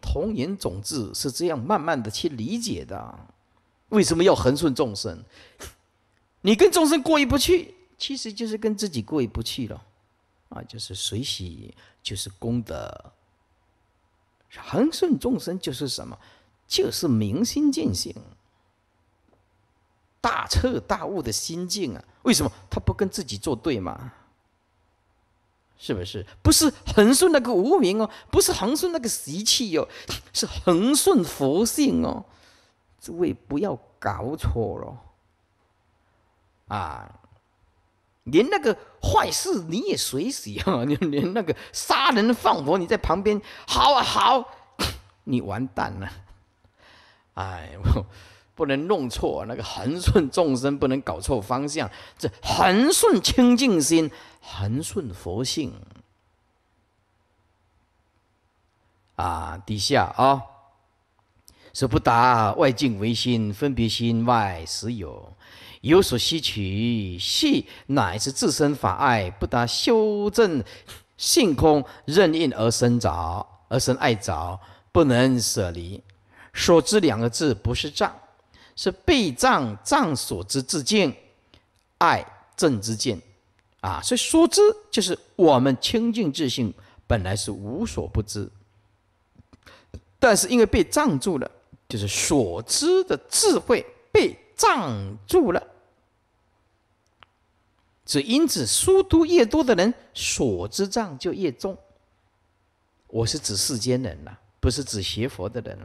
童言总志是这样，慢慢的去理解的。为什么要恒顺众生？你跟众生过意不去，其实就是跟自己过意不去了。啊，就是随喜，就是功德。恒顺众生就是什么？就是明心见性，大彻大悟的心境啊！为什么他不跟自己作对嘛？是不是？不是恒顺那个无名哦，不是恒顺那个习气哦，是恒顺佛性哦。诸位不要搞错了啊！连那个坏事你也随喜啊！连那个杀人放火，你在旁边好啊好，你完蛋了！哎，不能弄错那个恒顺众生，不能搞错方向。这恒顺清净心。恒顺佛性啊，底下啊，是不达外境唯心，分别心外实有，有所吸取，系乃是自身法爱，不达修正性空，任运而生着，而生爱着，不能舍离。所知两个字不是障，是被障障所知自见，爱正之见。啊，所以说知就是我们清净自性本来是无所不知，但是因为被障住了，就是所知的智慧被障住了。只因此书读越多的人，所知障就越重。我是指世间人呐，不是指学佛的人。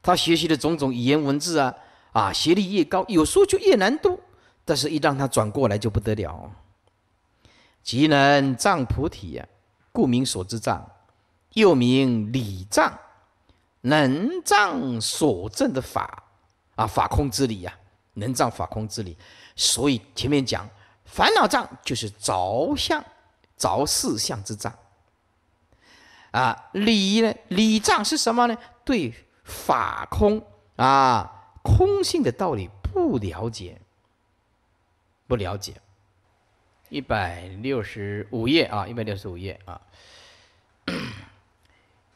他学习的种种语言文字啊，啊，学历越高，有书就越难读。但是一让他转过来就不得了。即能藏菩提，故名所知藏，又名理藏，能藏所证的法啊，法空之理呀，能藏法空之理。所以前面讲烦恼障就是着相、着四相之障。啊，理呢？理障是什么呢？对法空啊、空性的道理不了解。不了解，一百六十五页啊，一百六十五页啊，《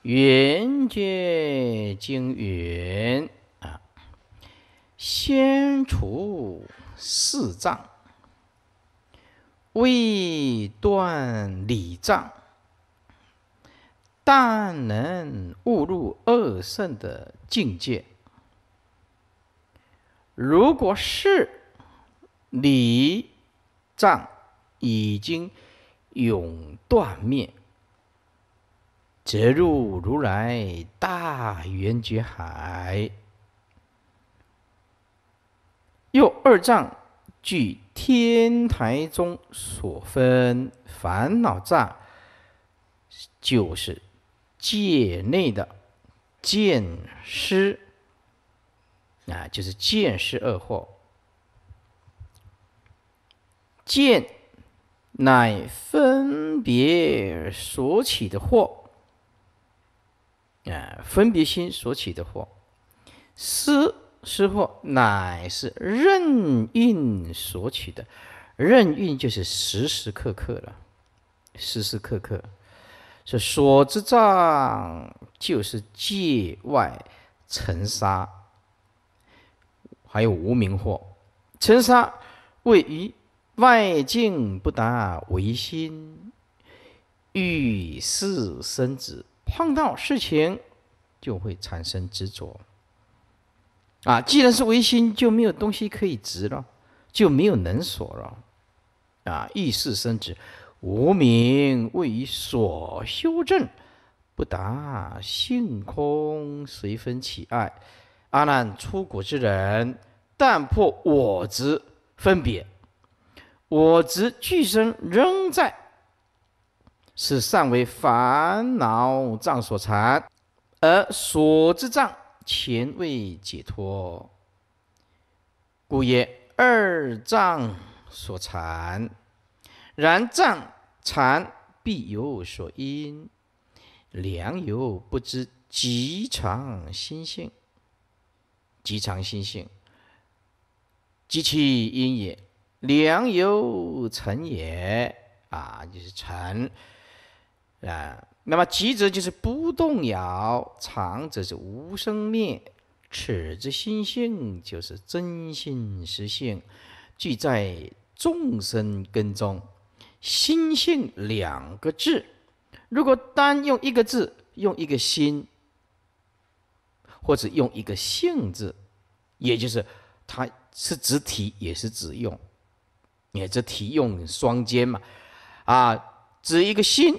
圆觉经》云啊，先除四障，未断理障，但能悟入二圣的境界，如果是。理障已经永断灭，则入如来大圆觉海。又二障据天台中所分烦恼障，就是界内的见失啊，就是见失二惑。见乃分别所起的祸，啊，分别心所起的祸，思思祸乃是任运所起的，任运就是时时刻刻了，时时刻刻是所之障，就是界外尘沙，还有无名祸，尘沙位于。外境不达唯心，遇事生执，碰到事情就会产生执着。啊，既然是唯心，就没有东西可以执了，就没有能所了。啊，遇事生执，无名为所修正，不达性空随分起爱，阿难，出苦之人，但破我执分别。我执俱身仍在，是尚为烦恼障所缠，而所之障前未解脱，故曰二障所缠。然障缠必有所因，良友不知极常心性，极常心性，即其因也。良由成也啊，就是臣啊。那么吉者就是不动摇，长者是无生灭，尺之心性就是真心实性，具在众生根中。心性两个字，如果单用一个字，用一个心，或者用一个性字，也就是它是指体，也是指用。也这提用双肩嘛，啊，指一个心，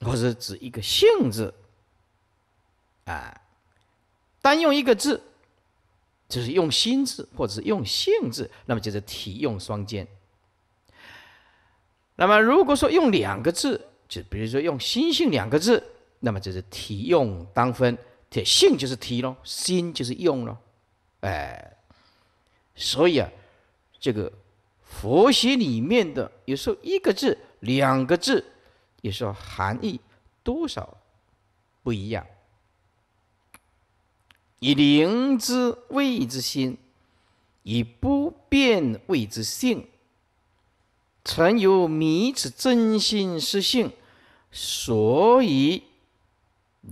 或者指一个性字，啊，单用一个字，就是用心字，或者是用性字，那么就是提用双肩。那么如果说用两个字，就比如说用心性两个字，那么就是提用当分，这性就是提咯，心就是用咯，哎，所以啊，这个。佛学里面的有时候一个字、两个字，有时候含义多少不一样。以灵之谓之心，以不变谓之性。曾有迷此真心实性，所以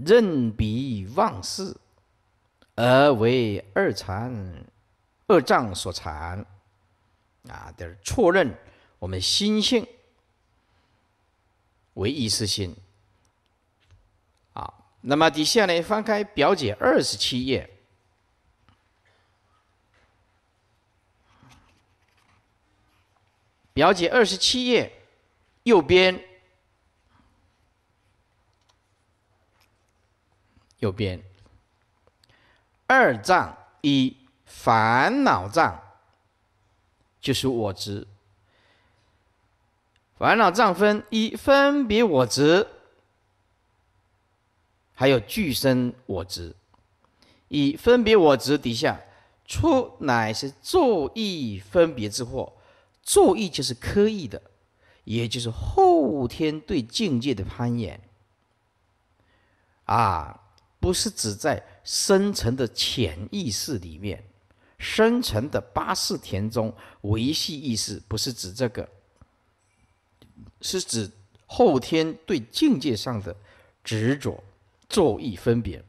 任彼妄事，而为二禅、二障所缠。啊，就是错认我们心性为一时心。啊。那么，底下呢，翻开表姐二十七页，表姐二十七页右边，右边二藏一烦恼藏，就是我执，烦恼障分一分别我执，还有俱生我执。一分别我执底下，出乃是作意分别之惑，作意就是刻意的，也就是后天对境界的攀岩。啊，不是只在深层的潜意识里面。深成的八事田中维系意识不是指这个，是指后天对境界上的执着、作意、分别。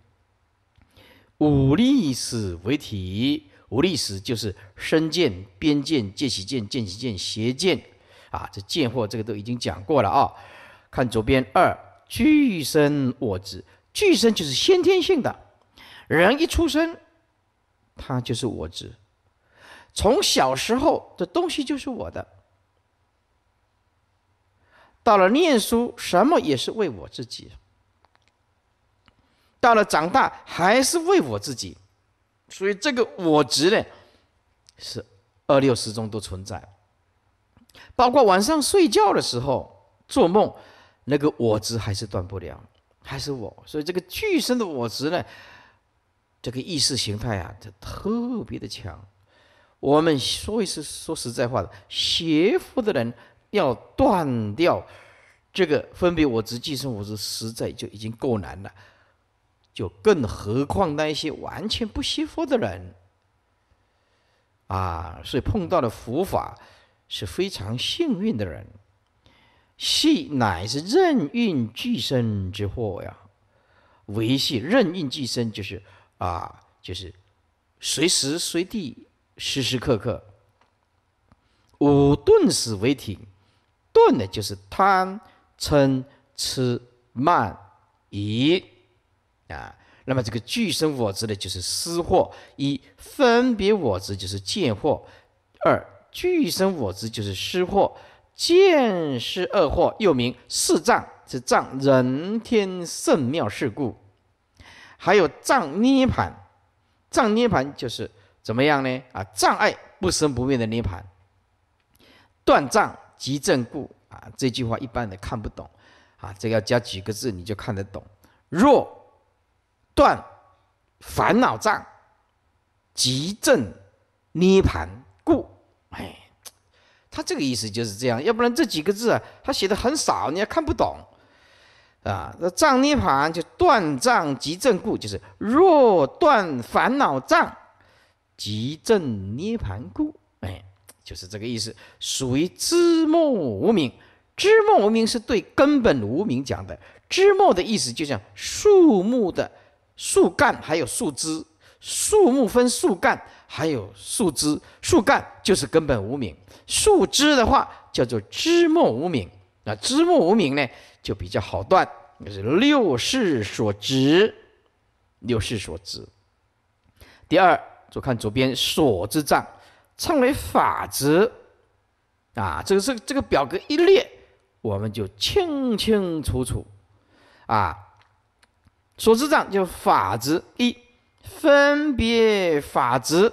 五力史为体，五力史就是身见、边见、见习见、见习见、邪见啊！这见或这个都已经讲过了啊。看左边二俱生我执，俱生就是先天性的，人一出生。它就是我执，从小时候的东西就是我的，到了念书，什么也是为我自己；到了长大，还是为我自己。所以这个我执呢，是二六十中都存在，包括晚上睡觉的时候做梦，那个我执还是断不了，还是我。所以这个具身的我执呢。这个意识形态啊，它特别的强。我们说一次，说实在话的，学佛的人要断掉这个分别，我执、计生，我执，实在就已经够难了，就更何况那一些完全不学佛的人啊。所以碰到了佛法是非常幸运的人。系乃是任运俱生之祸呀，维系任运俱生就是。啊，就是随时随地、时时刻刻，五顿时为体，顿的就是贪、嗔、痴、慢、疑啊。那么这个具身我执的就是失惑；一分别我执就是见惑；二具身我执就是失惑。见是二惑，又名四障，是障人天圣妙事故。还有障涅盘，障涅盘就是怎么样呢？啊，障碍不生不灭的涅盘，断障即正故啊。这句话一般的看不懂，啊，这个要加几个字你就看得懂。若断烦恼障，即正涅盘故。哎，他这个意思就是这样，要不然这几个字啊，他写的很少，你也看不懂。啊，那障涅盘就断障即正故，就是若断烦恼障，即正涅盘故。哎，就是这个意思，属于枝末无明。枝末无明是对根本无明讲的。枝末的意思就像树木的树干还有树枝，树木分树干还有树枝，树干就是根本无明，树枝的话叫做枝末无明。那枝末无明呢？就比较好断，就是六世所知，六世所知。第二，左看左边所知障称为法执啊，这个是这个表格一列，我们就清清楚楚啊。所知障就法执一，分别法执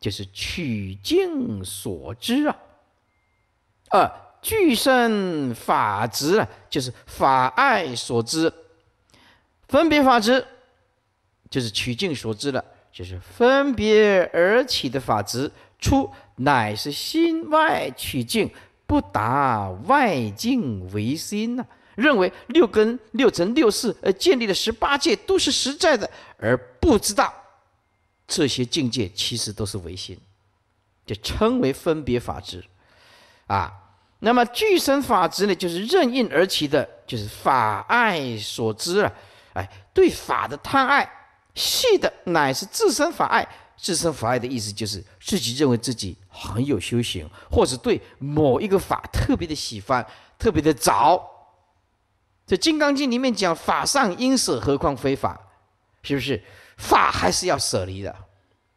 就是取境所知啊，二。具身法执了，就是法爱所知，分别法执，就是取境所知了，就是分别而起的法执。出乃是心外取境，不达外境为心呐。认为六根、六尘、六识，呃，建立的十八界都是实在的，而不知道这些境界其实都是唯心，就称为分别法执啊。那么具身法执呢，就是任应而起的，就是法爱所知了。哎，对法的贪爱系的，乃是自身法爱。自身法爱的意思就是自己认为自己很有修行，或是对某一个法特别的喜欢，特别的着。这《金刚经》里面讲：“法上应舍，何况非法？”是不是？法还是要舍离的，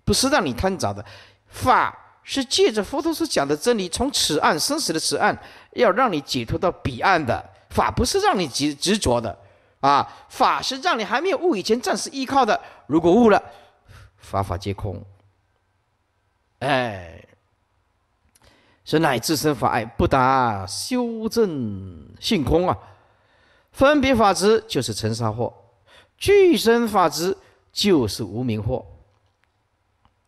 不是让你贪着的法。是借着佛陀所讲的真理，从此岸生死的此岸，要让你解脱到彼岸的法，不是让你执执着的，啊，法是让你还没有悟以前暂时依靠的。如果悟了，法法皆空。哎，是乃至生法爱，不达修正性空啊。分别法执就是尘沙惑，俱生法执就是无明惑。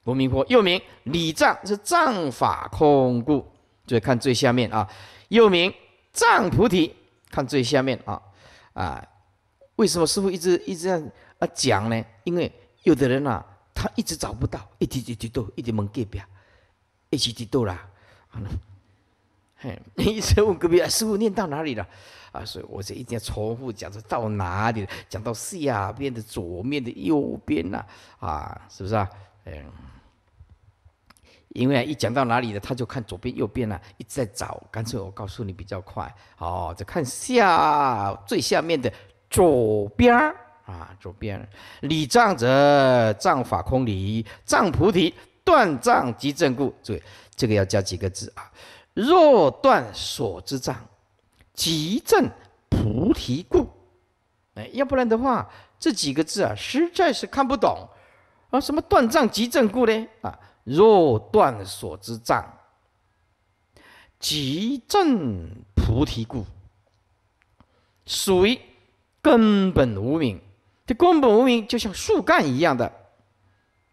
无明佛，又名理藏，是藏法空故，就看最下面啊。又名藏菩提，看最下面啊。啊，为什么师傅一直一直这样啊讲呢？因为有的人呐，他一直找不到，一直一题都一直蒙 get 不一直一题都了，啊，嘿，一直问隔壁师傅念到哪里了啊？所以我就一定要重复讲说到哪里，讲到下边的左面的右边呐，啊，是不是啊？嗯。因为啊，一讲到哪里呢，他就看左边、右边了，一直在找。干脆我告诉你比较快，哦，再看下最下面的左边儿啊，左边。理障者障法空理障菩提断障即正故。注意，这个要加几个字啊，若断所知障，即正菩提故。哎，要不然的话，这几个字啊，实在是看不懂啊，什么断障即正故呢？啊。若断所之障，即证菩提故。属根本无名，这根本无名就像树干一样的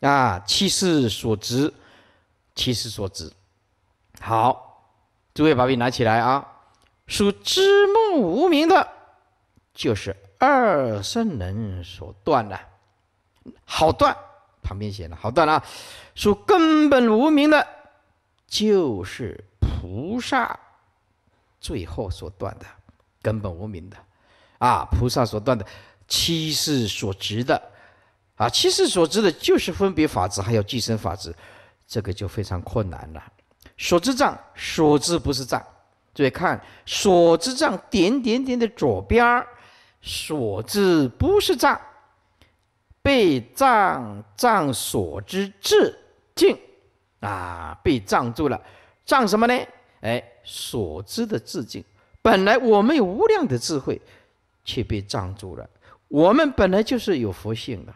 啊，其势所直，其势所直。好，诸位把笔拿起来啊，属枝木无名的，就是二圣人所断的，好断。旁边写了，好断了，属根本无名的，就是菩萨最后所断的根本无名的，啊，菩萨所断的，七世所执的，啊，七世所执的就是分别法执，还有寄生法执，这个就非常困难了。所知障，所知不是障，注意看，所知障点点点的左边所知不是障。被藏藏所知至境啊，被藏住了，藏什么呢？哎，所知的至境，本来我们有无量的智慧，却被藏住了。我们本来就是有佛性的，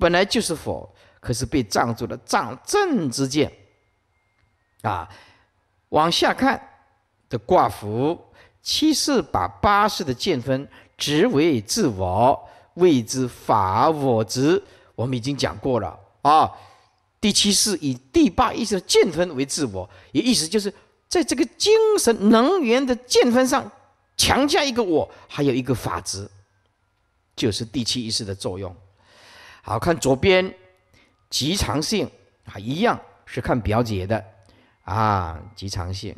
本来就是佛，可是被藏住了。藏正之见啊，往下看的卦符，七世把八世的见分直为自我。谓之法我执，我们已经讲过了啊。第七是以第八意识的见分为自我，也意思就是在这个精神能源的见分上强加一个我，还有一个法执，就是第七意识的作用。好看左边，极常性啊，一样是看表姐的啊，极常性，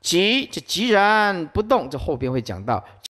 极这极然不动，这后边会讲到。